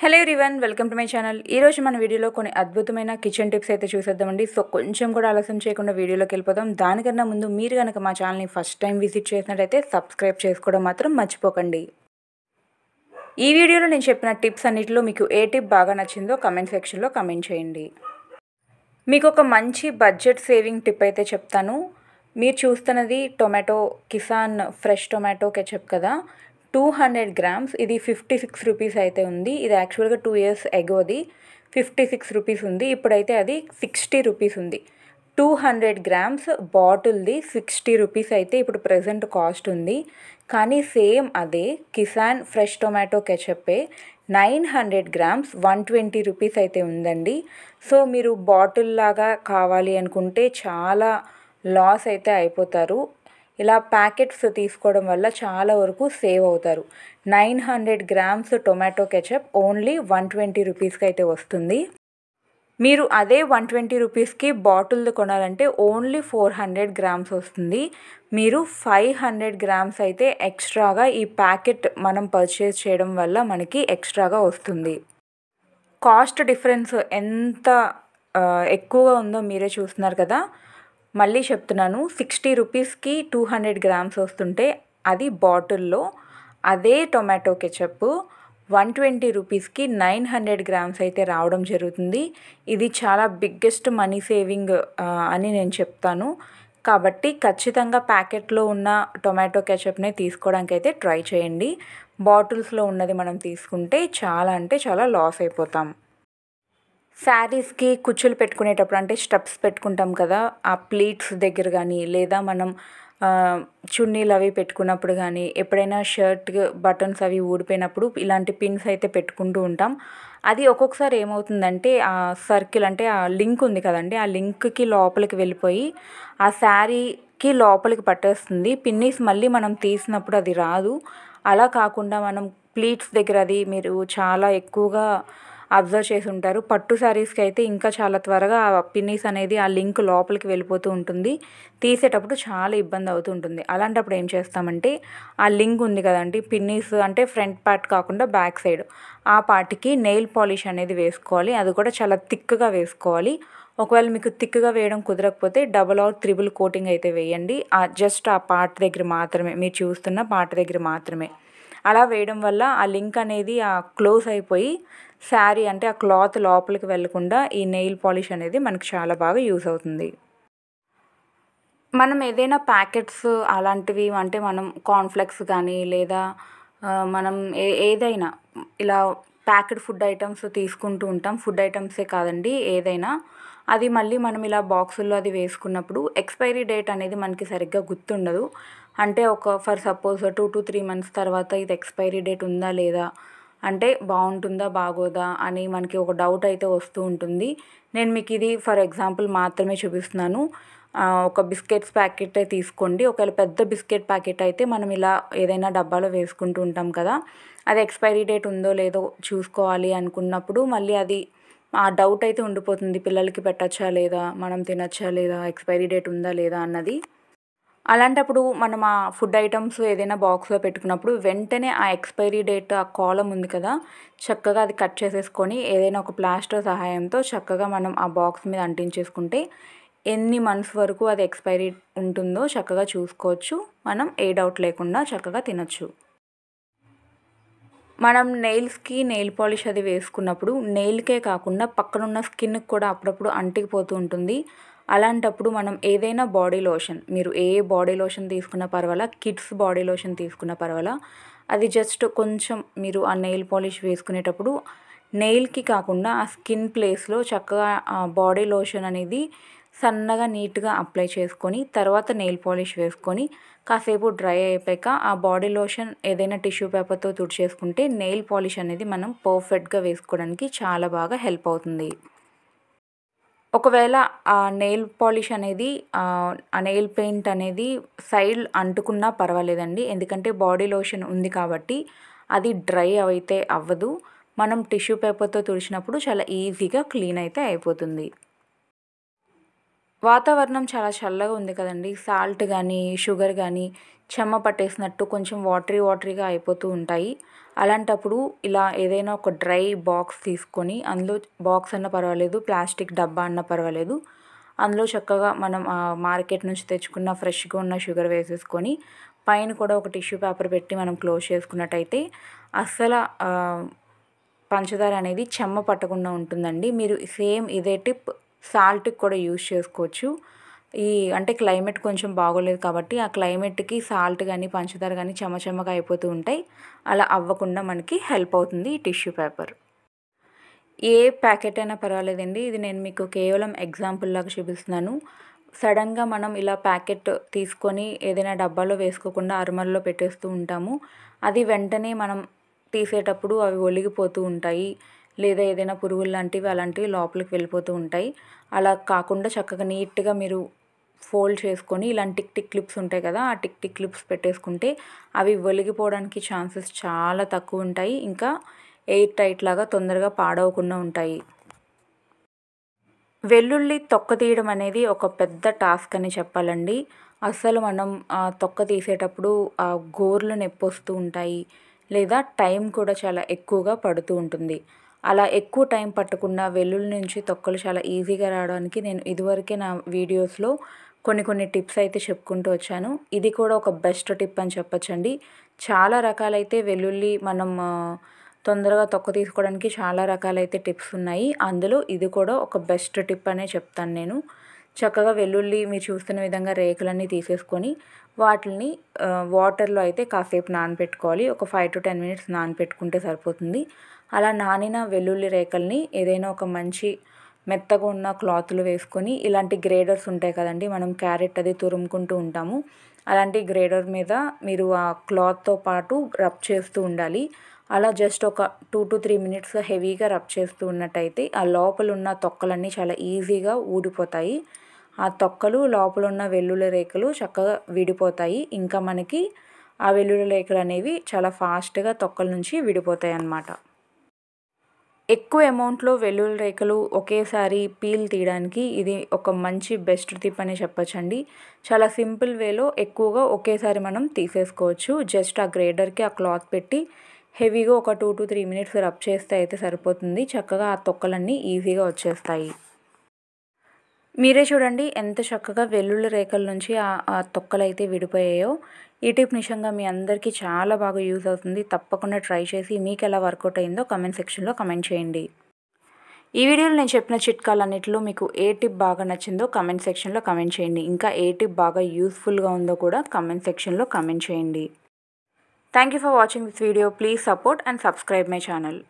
hello రివన్ welcome to my channel ఈరోజు మన వీడియోలో కొన్ని అద్భుతమైన కిచెన్ టిప్స్ అయితే చూసేద్దామండి సో కొంచెం కూడా ఆలస్యం చేయకుండా వీడియోలోకి వెళ్ళిపోదాం దానికన్నా ముందు మీరు కనుక మా ఛానల్ని ఫస్ట్ టైం విజిట్ చేసినట్టయితే సబ్స్క్రైబ్ చేసుకోవడం మాత్రం మర్చిపోకండి ఈ వీడియోలో నేను చెప్పిన టిప్స్ అన్నింటిలో మీకు ఏ టిప్ బాగా నచ్చిందో కమెంట్ సెక్షన్లో కమెంట్ చేయండి మీకు ఒక మంచి బడ్జెట్ సేవింగ్ టిప్ అయితే చెప్తాను మీరు చూస్తున్నది tomato Kissan fresh tomato ketchup కదా టూ హండ్రెడ్ గ్రామ్స్ ఇది ఫిఫ్టీ సిక్స్ రూపీస్ అయితే ఉంది ఇది యాక్చువల్గా టూ ఇయర్స్ ఎగోది ఫిఫ్టీ సిక్స్ రూపీస్ ఉంది ఇప్పుడైతే అది సిక్స్టీ రూపీస్ ఉంది టూ హండ్రెడ్ గ్రామ్స్ బాటిల్ది సిక్స్టీ రూపీస్ అయితే ఇప్పుడు ప్రజెంట్ కాస్ట్ ఉంది కానీ సేమ్ అదే కిసాన్ ఫ్రెష్ టొమాటో కెచప్పే nine hundred grams one twenty rupees అయితే ఉందండి సో మీరు బాటిల్ లాగా కావాలి అనుకుంటే చాలా లాస్ అయితే అయిపోతారు ఇలా ప్యాకెట్స్ తీసుకోవడం వల్ల చాలా వరకు సేవ్ అవుతారు nine hundred grams tomato ketchup only one twenty రూపీస్కి అయితే వస్తుంది మీరు అదే వన్ ట్వంటీ రూపీస్కి బాటిల్ది కొనాలంటే ఓన్లీ ఫోర్ హండ్రెడ్ గ్రామ్స్ వస్తుంది మీరు ఫైవ్ హండ్రెడ్ గ్రామ్స్ అయితే ఎక్స్ట్రాగా ఈ ప్యాకెట్ మనం పర్చేస్ చేయడం వల్ల మనకి ఎక్స్ట్రాగా వస్తుంది కాస్ట్ డిఫరెన్స్ ఎంత ఎక్కువగా ఉందో మీరే చూస్తున్నారు కదా మళ్ళీ చెప్తున్నాను సిక్స్టీ రూపీస్కి టూ హండ్రెడ్ గ్రామ్స్ వస్తుంటే అది బాటిల్లో అదే టొమాటో కెచప్ వన్ ట్వంటీ రూపీస్కి నైన్ హండ్రెడ్ గ్రామ్స్ అయితే రావడం జరుగుతుంది ఇది చాలా బిగ్గెస్ట్ మనీ సేవింగ్ అని నేను చెప్తాను కాబట్టి ఖచ్చితంగా ప్యాకెట్లో ఉన్న టొమాటో కెచప్నే తీసుకోవడానికి అయితే ట్రై చేయండి బాటిల్స్లో ఉన్నది మనం తీసుకుంటే చాలా అంటే చాలా లాస్ అయిపోతాం శారీస్కి కుచ్చులు పెట్టుకునేటప్పుడు అంటే స్టెప్స్ పెట్టుకుంటాం కదా ఆ ప్లీట్స్ దగ్గర కానీ లేదా మనం చున్నీలు అవి పెట్టుకున్నప్పుడు కానీ ఎప్పుడైనా షర్ట్ బటన్స్ అవి ఊడిపోయినప్పుడు ఇలాంటి పిన్స్ అయితే పెట్టుకుంటూ ఉంటాం అది ఒక్కొక్కసారి ఏమవుతుందంటే ఆ సర్కిల్ అంటే ఆ లింక్ ఉంది కదండి ఆ లింక్కి లోపలికి వెళ్ళిపోయి ఆ శారీకి లోపలికి పట్టేస్తుంది పిన్నీస్ మళ్ళీ మనం తీసినప్పుడు అది రాదు అలా కాకుండా మనం ప్లీట్స్ దగ్గర అది మీరు చాలా ఎక్కువగా అబ్జర్వ్ చేసి ఉంటారు పట్టు శారీస్కి అయితే ఇంకా చాలా త్వరగా ఆ పిన్నీస్ అనేది ఆ లింక్ లోపలికి వెళ్ళిపోతూ ఉంటుంది తీసేటప్పుడు చాలా ఇబ్బంది అవుతూ ఉంటుంది అలాంటప్పుడు ఏం చేస్తామంటే ఆ లింక్ ఉంది కదండి పిన్నీస్ అంటే ఫ్రంట్ పార్ట్ కాకుండా బ్యాక్ సైడ్ ఆ పార్ట్కి నెయిల్ పాలిష్ అనేది వేసుకోవాలి అది కూడా చాలా థిక్గా వేసుకోవాలి ఒకవేళ మీకు థిక్గా వేయడం కుదరకపోతే డబల్ ఆర్ త్రిబుల్ కోటింగ్ అయితే వేయండి జస్ట్ ఆ పార్ట్ దగ్గర మాత్రమే మీరు చూస్తున్న పార్ట్ దగ్గర మాత్రమే అలా వేయడం వల్ల ఆ లింక్ అనేది ఆ క్లోజ్ అయిపోయి శారీ అంటే ఆ క్లాత్ లోపలికి వెళ్లకుండా ఈ నెయిల్ పాలిష్ అనేది మనకు చాలా బాగా యూస్ అవుతుంది మనం ఏదైనా ప్యాకెట్స్ అలాంటివి అంటే మనం కాన్ఫ్లెక్స్ కానీ లేదా మనం ఏ ఏదైనా ఇలా ప్యాకెట్ ఫుడ్ ఐటమ్స్ తీసుకుంటూ ఉంటాం ఫుడ్ ఐటమ్సే కాదండి ఏదైనా అది మళ్ళీ మనం ఇలా బాక్సుల్లో అది వేసుకున్నప్పుడు ఎక్స్పైరీ డేట్ అనేది మనకి సరిగ్గా గుర్తుండదు అంటే ఒక for suppose two to three months తర్వాత ఇది ఎక్స్పైరీ డేట్ ఉందా లేదా అంటే బాగుంటుందా బాగోదా అని మనకి ఒక డౌట్ అయితే వస్తూ ఉంటుంది నేను మీకు ఇది ఫర్ ఎగ్జాంపుల్ మాత్రమే చూపిస్తున్నాను ఒక బిస్కెట్స్ ప్యాకెట్ తీసుకోండి ఒకవేళ పెద్ద బిస్కెట్ ప్యాకెట్ అయితే మనం ఇలా ఏదైనా డబ్బాలో వేసుకుంటూ ఉంటాం కదా అది ఎక్స్పైరీ డేట్ ఉందో లేదో చూసుకోవాలి అనుకున్నప్పుడు మళ్ళీ అది ఆ డౌట్ అయితే ఉండిపోతుంది పిల్లలకి పెట్టచ్చా లేదా మనం తినచ్చా లేదా ఎక్స్పైరీ డేట్ ఉందా లేదా అన్నది అలాంటప్పుడు మనం ఆ ఫుడ్ ఐటమ్స్ ఏదైనా బాక్స్లో పెట్టుకున్నప్పుడు వెంటనే ఆ ఎక్స్పైరీ డేట్ ఆ కాలం ఉంది కదా చక్కగా అది కట్ చేసేసుకొని ఏదైనా ఒక ప్లాస్టర్ సహాయంతో చక్కగా మనం ఆ బాక్స్ మీద అంటించేసుకుంటే ఎన్ని మంత్స్ వరకు అది ఎక్స్పైరీ ఉంటుందో చక్కగా చూసుకోవచ్చు మనం ఏ డౌట్ లేకుండా చక్కగా తినచ్చు మనం నెయిల్స్కి నెయిల్ పాలిష్ అది వేసుకున్నప్పుడు నెయిల్కే కాకుండా పక్కనున్న స్కిన్కి కూడా అప్పుడప్పుడు అంటికిపోతూ ఉంటుంది అలాంటప్పుడు మనం ఏదైనా బాడీ లోషన్ మీరు ఏ బాడీ లోషన్ తీసుకున్నా పర్వాలా కిడ్స్ బాడీ లోషన్ తీసుకున్నా పర్వాలా అది జస్ట్ కొంచెం మీరు ఆ నెయిల్ పాలిష్ వేసుకునేటప్పుడు నెయిల్కి కాకుండా ఆ స్కిన్ ప్లేస్లో చక్కగా బాడీ లోషన్ అనేది సన్నగా నీట్గా అప్లై చేసుకొని తర్వాత నెయిల్ పాలిష్ వేసుకొని కాసేపు డ్రై అయిపోయాక ఆ బాడీ లోషన్ ఏదైనా టిష్యూ పేపర్తో తుడిచేసుకుంటే నెయిల్ పాలిష్ అనేది మనం పర్ఫెక్ట్గా వేసుకోవడానికి చాలా బాగా హెల్ప్ అవుతుంది ఒకవేళ ఆ నెయిల్ పాలిష్ అనేది ఆ నెయిల్ పెయింట్ అనేది సైడ్ అంటుకున్నా పర్వాలేదండి ఎందుకంటే బాడీ లోషన్ ఉంది కాబట్టి అది డ్రై అయితే అవ్వదు మనం టిష్యూ పేపర్తో తుడిచినప్పుడు చాలా ఈజీగా క్లీన్ అయితే అయిపోతుంది వాతావరణం చాలా చల్లగా ఉంది కదండి సాల్ట్ కానీ షుగర్ కానీ చెమ్మ పట్టేసినట్టు కొంచెం వాటరీ వాటరీగా అయిపోతూ ఉంటాయి అలాంటప్పుడు ఇలా ఏదైనా ఒక డ్రై బాక్స్ తీసుకొని అందులో బాక్స్ అన్న పర్వాలేదు ప్లాస్టిక్ డబ్బా అన్న పర్వాలేదు అందులో చక్కగా మనం మార్కెట్ నుంచి తెచ్చుకున్న ఫ్రెష్గా ఉన్న షుగర్ వేసేసుకొని పైన కూడా ఒక టిష్యూ పేపర్ పెట్టి మనం క్లోజ్ చేసుకున్నట్టయితే అస్సలు పంచదార అనేది చెమ్మ పట్టకుండా ఉంటుందండి మీరు సేమ్ ఇదే టిప్ సాల్ట్కి కూడా యూజ్ చేసుకోవచ్చు ఈ అంటే క్లైమేట్ కొంచెం బాగోలేదు కాబట్టి ఆ క్లైమేట్కి సాల్ట్ కానీ పంచదార కానీ చెమచెమగా అయిపోతూ ఉంటాయి అలా అవ్వకుండా మనకి హెల్ప్ అవుతుంది ఈ టిష్యూ పేపర్ ఏ ప్యాకెట్ అయినా పర్వాలేదండి ఇది నేను మీకు కేవలం ఎగ్జాంపుల్ లాగా చూపిస్తున్నాను సడన్గా మనం ఇలా ప్యాకెట్ తీసుకొని ఏదైనా డబ్బాలో వేసుకోకుండా అరమల్లో పెట్టేస్తూ ఉంటాము అది వెంటనే మనం తీసేటప్పుడు అవి ఒలిగిపోతూ ఉంటాయి లేదా ఏదైనా పురుగులు లాంటివి అలాంటివి లోపలికి వెళ్ళిపోతూ ఉంటాయి అలా కాకుండా చక్కగా నీట్గా మీరు ఫోల్డ్ చేసుకొని ఇలాంటి టిక్ టిక్ క్లిప్స్ ఉంటాయి కదా ఆ టిక్ టిక్ క్లిప్స్ పెట్టేసుకుంటే అవి ఒలిగిపోవడానికి ఛాన్సెస్ చాలా తక్కువ ఉంటాయి ఇంకా ఎయిర్ టైట్ లాగా తొందరగా పాడవకుండా ఉంటాయి వెల్లుల్లి తొక్క తీయడం అనేది ఒక పెద్ద టాస్క్ అని చెప్పాలండి అసలు మనం తొక్క తీసేటప్పుడు ఆ గోర్లు నెప్పొస్తూ ఉంటాయి లేదా టైం కూడా చాలా ఎక్కువగా పడుతూ ఉంటుంది అలా ఎక్కువ టైం పట్టకుండా వెల్లుల్లి నుంచి తొక్కలు చాలా ఈజీగా రావడానికి నేను ఇదివరకే నా వీడియోస్లో కొన్ని కొన్ని టిప్స్ అయితే చెప్పుకుంటూ వచ్చాను ఇది కూడా ఒక బెస్ట్ టిప్ అని చెప్పచ్చండి చాలా రకాలైతే వెల్లుల్లి మనం తొందరగా తొక్క తీసుకోవడానికి చాలా రకాలైతే టిప్స్ ఉన్నాయి అందులో ఇది కూడా ఒక బెస్ట్ టిప్ అనే చెప్తాను నేను చక్కగా వెల్లుల్లి మీరు చూస్తున్న విధంగా రేకులన్నీ తీసేసుకొని వాటిని వాటర్లో అయితే కాసేపు నానబెట్టుకోవాలి ఒక ఫైవ్ టు టెన్ మినిట్స్ నానపెట్టుకుంటే సరిపోతుంది అలా నానిన వెల్లుల్లి రేకల్ని ఏదైనా ఒక మంచి మెత్తగా ఉన్న క్లాత్లు వేసుకొని ఇలాంటి గ్రేడర్స్ ఉంటాయి కదండి మనం క్యారెట్ అది తురుముకుంటూ ఉంటాము అలాంటి గ్రేడర్ మీద మీరు ఆ క్లాత్తో పాటు రబ్ చేస్తూ ఉండాలి అలా జస్ట్ ఒక టూ టు త్రీ మినిట్స్ హెవీగా రబ్ చేస్తూ ఉన్నట్టయితే ఆ లోపల ఉన్న తొక్కలన్నీ చాలా ఈజీగా ఊడిపోతాయి ఆ తొక్కలు లోపల ఉన్న వెల్లుల్లి రేఖలు చక్కగా విడిపోతాయి ఇంకా మనకి ఆ వెల్లుల్లి రేఖలు అనేవి చాలా ఫాస్ట్గా తొక్కల నుంచి విడిపోతాయి అన్నమాట ఎక్కువ అమౌంట్లో వెల్లుల్లి రేఖలు ఒకేసారి పీల్ తీయడానికి ఇది ఒక మంచి బెస్ట్ టిప్ అని చెప్పచ్చండి చాలా సింపుల్ వేలో ఎక్కువగా ఒకేసారి మనం తీసేసుకోవచ్చు జస్ట్ ఆ గ్రేడర్కి ఆ క్లాత్ పెట్టి హెవీగా ఒక two to three minutes rub చేస్తే అయితే సరిపోతుంది చక్కగా ఆ తొక్కలన్నీ ఈజీగా వచ్చేస్తాయి మీరే చూడండి ఎంత చక్కగా వెల్లుల్లి రేఖల నుంచి ఆ తొక్కలు అయితే విడిపోయాయో ఈ టిప్ నిజంగా మీ అందరికీ చాలా బాగా యూజ్ అవుతుంది తప్పకుండా ట్రై చేసి మీకు ఎలా వర్కౌట్ అయిందో కమెంట్ సెక్షన్లో కమెంట్ చేయండి ఈ వీడియోలో నేను చెప్పిన చిట్కాలన్నింటిలో మీకు ఏ టిప్ బాగా నచ్చిందో కమెంట్ సెక్షన్లో కమెంట్ చేయండి ఇంకా ఏ టిప్ బాగా యూస్ఫుల్గా ఉందో కూడా కమెంట్ సెక్షన్లో కమెంట్ చేయండి thank you for watching this video please support and subscribe my channel